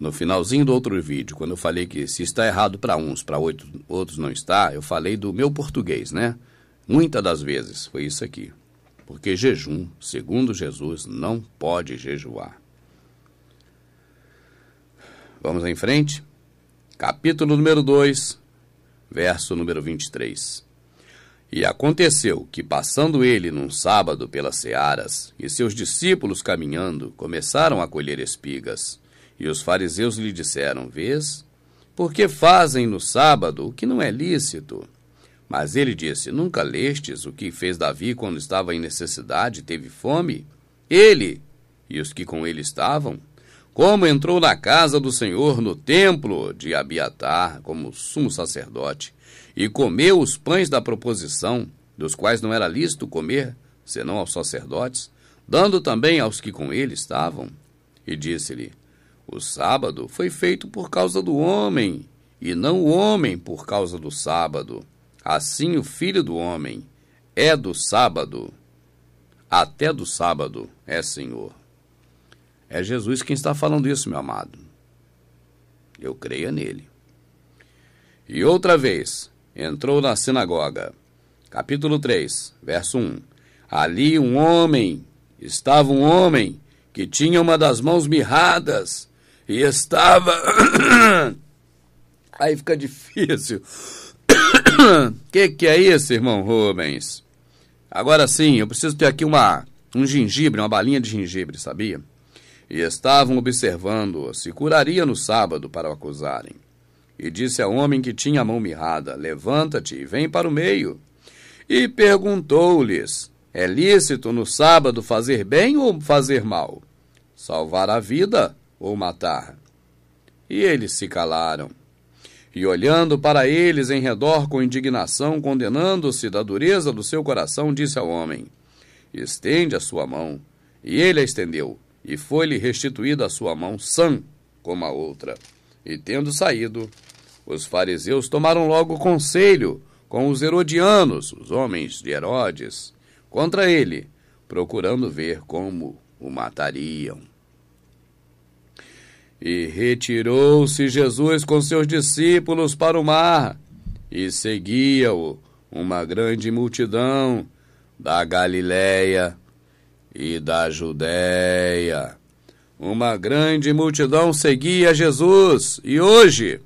No finalzinho do outro vídeo, quando eu falei que se está errado para uns, para outros não está, eu falei do meu português, né? Muitas das vezes foi isso aqui. Porque jejum, segundo Jesus, não pode jejuar. Vamos em frente? Capítulo número 2, verso número 23. E aconteceu que, passando ele num sábado pelas searas, e seus discípulos caminhando, começaram a colher espigas. E os fariseus lhe disseram: Vês? Porque fazem no sábado o que não é lícito. Mas ele disse: Nunca lestes o que fez Davi quando estava em necessidade e teve fome? Ele e os que com ele estavam? Como entrou na casa do Senhor no templo de Abiatar como sumo sacerdote e comeu os pães da proposição, dos quais não era lícito comer, senão aos sacerdotes, dando também aos que com ele estavam? E disse-lhe: o sábado foi feito por causa do homem, e não o homem por causa do sábado. Assim o filho do homem é do sábado. Até do sábado é Senhor. É Jesus quem está falando isso, meu amado. Eu creia nele. E outra vez entrou na sinagoga. Capítulo 3, verso 1. Ali um homem, estava um homem que tinha uma das mãos mirradas e estava. Aí fica difícil. que que é isso, irmão Rubens? Agora sim, eu preciso ter aqui uma um gengibre, uma balinha de gengibre, sabia? E estavam observando se curaria no sábado para o acusarem. E disse ao homem que tinha a mão mirrada: Levanta-te e vem para o meio. E perguntou-lhes: É lícito no sábado fazer bem ou fazer mal? Salvar a vida ou matar. E eles se calaram. E olhando para eles em redor com indignação, condenando-se da dureza do seu coração, disse ao homem: Estende a sua mão. E ele a estendeu, e foi-lhe restituída a sua mão sã como a outra. E tendo saído, os fariseus tomaram logo conselho com os herodianos, os homens de Herodes, contra ele, procurando ver como o matariam. E retirou-se Jesus com seus discípulos para o mar, e seguia-o uma grande multidão da Galiléia e da Judéia. Uma grande multidão seguia Jesus, e hoje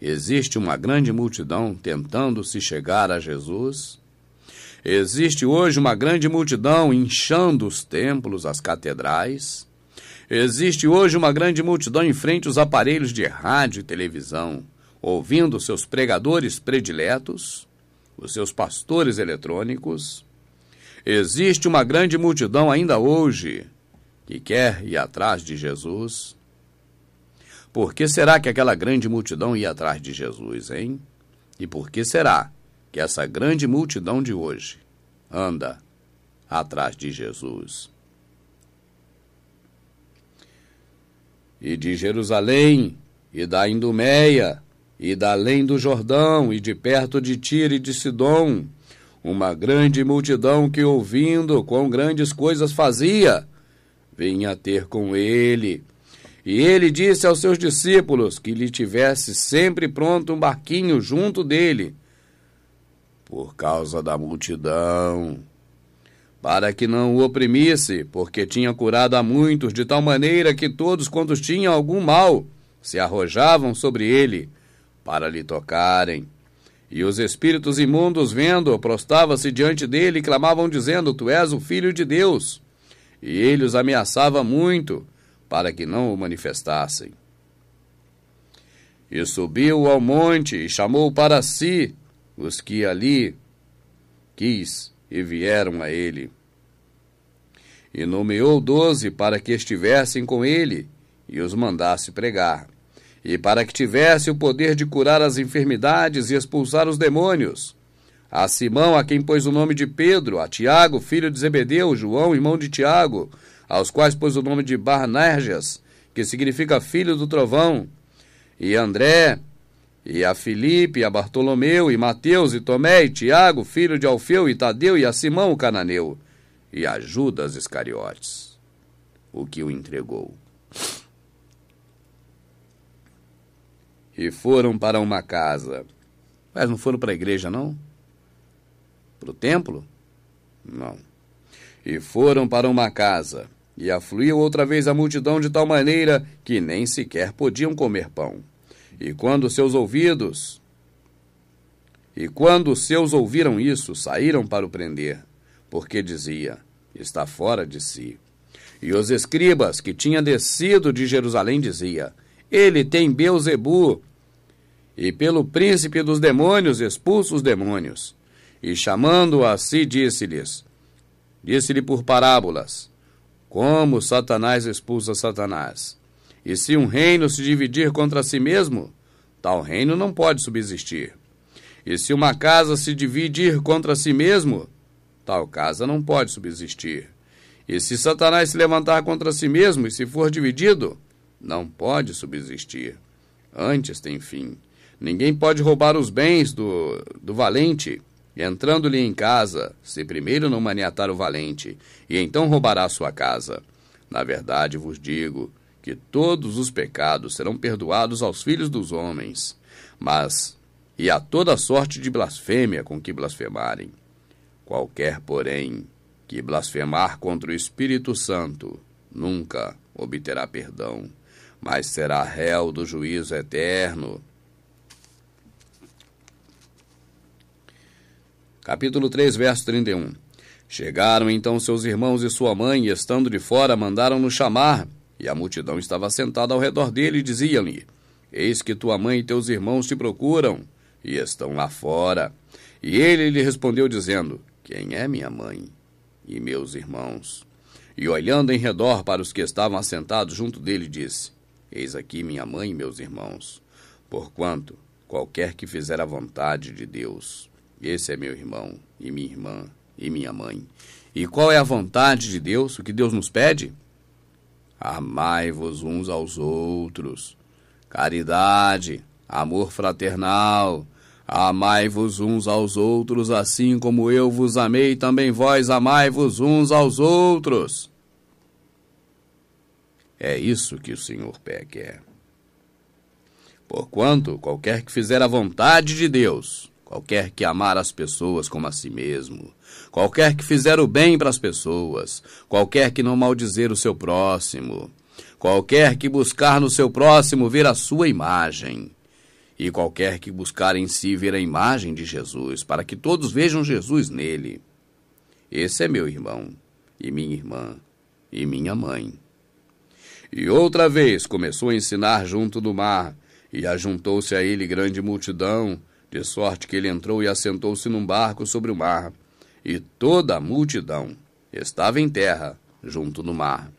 existe uma grande multidão tentando se chegar a Jesus. Existe hoje uma grande multidão inchando os templos, as catedrais. Existe hoje uma grande multidão em frente aos aparelhos de rádio e televisão, ouvindo seus pregadores prediletos, os seus pastores eletrônicos. Existe uma grande multidão ainda hoje que quer ir atrás de Jesus. Por que será que aquela grande multidão ia atrás de Jesus, hein? E por que será que essa grande multidão de hoje anda atrás de Jesus? e de Jerusalém, e da Indumeia, e da além do Jordão, e de perto de Tiro e de Sidom, uma grande multidão que, ouvindo quão grandes coisas fazia, vinha ter com ele. E ele disse aos seus discípulos que lhe tivesse sempre pronto um barquinho junto dele, por causa da multidão para que não o oprimisse, porque tinha curado a muitos, de tal maneira que todos quantos tinham algum mal se arrojavam sobre ele, para lhe tocarem. E os espíritos imundos, vendo, prostava-se diante dele e clamavam, dizendo: Tu és o filho de Deus. E ele os ameaçava muito, para que não o manifestassem. E subiu ao monte e chamou para si os que ali quis e vieram a ele. E nomeou doze para que estivessem com ele e os mandasse pregar, e para que tivesse o poder de curar as enfermidades e expulsar os demônios. A Simão, a quem pôs o nome de Pedro, a Tiago, filho de Zebedeu, João, irmão de Tiago, aos quais pôs o nome de Barnerjas, que significa filho do trovão, e André, e a Filipe, e a Bartolomeu, e Mateus, e Tomé, e Tiago, filho de Alfeu, e Tadeu, e a Simão o cananeu, e a Judas Iscariotes, o que o entregou. E foram para uma casa. Mas não foram para a igreja, não? Para o templo? Não. E foram para uma casa, e afluiu outra vez a multidão de tal maneira que nem sequer podiam comer pão. E quando seus ouvidos. E quando os seus ouviram isso, saíram para o prender, porque dizia: Está fora de si. E os escribas que tinha descido de Jerusalém dizia: Ele tem Beuzebu, e pelo príncipe dos demônios expulsa os demônios. E chamando a si, disse-lhes: Disse-lhe por parábolas: Como Satanás expulsa Satanás. E se um reino se dividir contra si mesmo, tal reino não pode subsistir. E se uma casa se dividir contra si mesmo, tal casa não pode subsistir. E se Satanás se levantar contra si mesmo e se for dividido, não pode subsistir. Antes tem fim. Ninguém pode roubar os bens do, do valente, entrando-lhe em casa, se primeiro não maniatar o valente, e então roubará sua casa. Na verdade vos digo que todos os pecados serão perdoados aos filhos dos homens, mas e a toda sorte de blasfêmia com que blasfemarem. Qualquer, porém, que blasfemar contra o Espírito Santo nunca obterá perdão, mas será réu do juízo eterno. Capítulo 3, verso 31 Chegaram então seus irmãos e sua mãe, e estando de fora, mandaram no chamar. E a multidão estava sentada ao redor dele e dizia-lhe: Eis que tua mãe e teus irmãos te procuram e estão lá fora. E ele lhe respondeu, dizendo: Quem é minha mãe e meus irmãos? E olhando em redor para os que estavam assentados junto dele, disse: Eis aqui minha mãe e meus irmãos. Porquanto, qualquer que fizer a vontade de Deus, esse é meu irmão e minha irmã e minha mãe. E qual é a vontade de Deus, o que Deus nos pede? Amai-vos uns aos outros. Caridade, amor fraternal, amai-vos uns aos outros, assim como eu vos amei, também vós amai-vos uns aos outros. É isso que o Senhor Pé quer. Porquanto, qualquer que fizer a vontade de Deus, qualquer que amar as pessoas como a si mesmo, qualquer que fizer o bem para as pessoas, qualquer que não maldizer o seu próximo, qualquer que buscar no seu próximo ver a sua imagem, e qualquer que buscar em si ver a imagem de Jesus, para que todos vejam Jesus nele. Esse é meu irmão, e minha irmã, e minha mãe. E outra vez começou a ensinar junto do mar, e ajuntou-se a ele grande multidão, de sorte que ele entrou e assentou-se num barco sobre o mar. E toda a multidão estava em terra, junto no mar.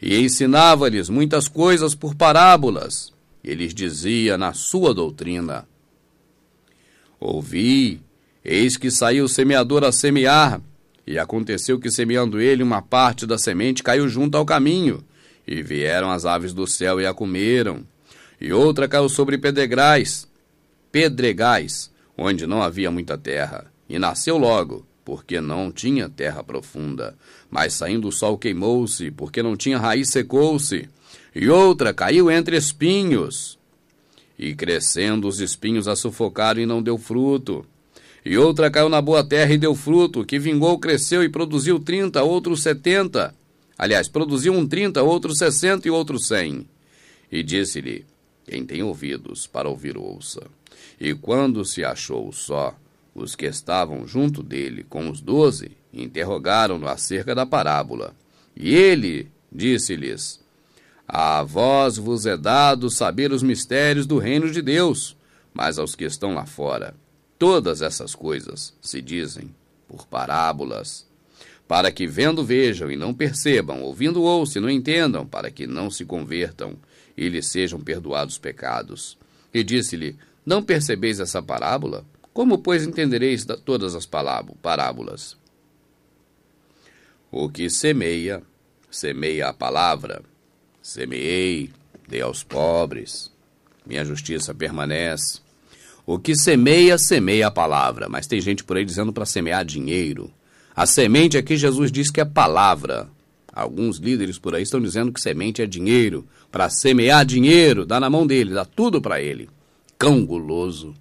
E ensinava-lhes muitas coisas por parábolas. E lhes dizia na sua doutrina: Ouvi, eis que saiu o semeador a semear. E aconteceu que, semeando ele, uma parte da semente caiu junto ao caminho. E vieram as aves do céu e a comeram. E outra caiu sobre pedregais pedregais, onde não havia muita terra, e nasceu logo, porque não tinha terra profunda. Mas saindo o sol queimou-se, porque não tinha raiz secou-se, e outra caiu entre espinhos. E crescendo os espinhos a sufocaram e não deu fruto. E outra caiu na boa terra e deu fruto, que vingou, cresceu e produziu trinta, outros setenta. Aliás, produziu um trinta, outro sessenta e outro cem. E disse-lhe, quem tem ouvidos para ouvir, ouça. E quando se achou só, os que estavam junto dele com os doze interrogaram-no acerca da parábola. E ele disse-lhes: A vós vos é dado saber os mistérios do reino de Deus, mas aos que estão lá fora, todas essas coisas se dizem por parábolas para que vendo vejam e não percebam, ouvindo ouçam e não entendam, para que não se convertam e lhes sejam perdoados os pecados. E disse-lhe: não percebeis essa parábola? Como, pois, entendereis todas as parábolas? O que semeia, semeia a palavra. Semeei, dei aos pobres, minha justiça permanece. O que semeia, semeia a palavra. Mas tem gente por aí dizendo para semear dinheiro. A semente aqui Jesus diz que é palavra. Alguns líderes por aí estão dizendo que semente é dinheiro. Para semear dinheiro, dá na mão dele, dá tudo para ele cão guloso.